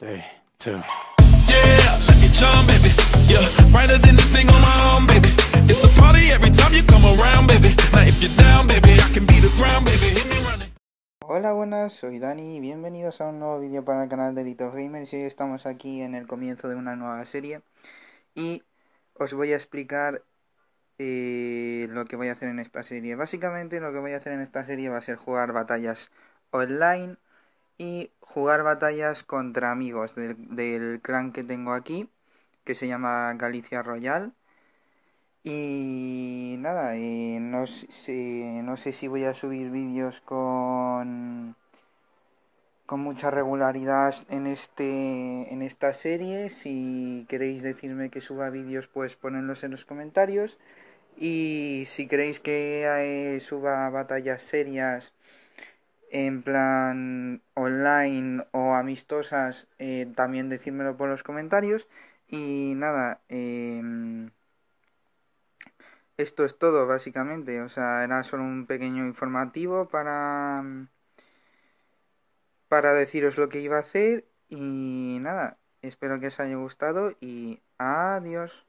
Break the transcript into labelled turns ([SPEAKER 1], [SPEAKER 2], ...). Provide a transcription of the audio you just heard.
[SPEAKER 1] Hola, buenas, soy Dani y bienvenidos a un nuevo vídeo para el canal de Little Gamers. Y hoy estamos aquí en el comienzo de una nueva serie y os voy a explicar eh, lo que voy a hacer en esta serie. Básicamente lo que voy a hacer en esta serie va a ser jugar batallas online y jugar batallas contra amigos del, clan que tengo aquí, que se llama Galicia Royal. Y nada, no, sé, no sé si voy a subir vídeos con, con mucha regularidad en, este, en esta serie. Si queréis decirme que suba vídeos, pues ponedlos en los comentarios. Y si queréis que eh, suba batallas serias en plan online o amistosas, eh, también decírmelo por los comentarios. Y nada, em, esto es todo básicamente. O sea, era solo un pequeño informativo para, para deciros lo que iba a hacer. Y nada, espero que os haya gustado y adiós.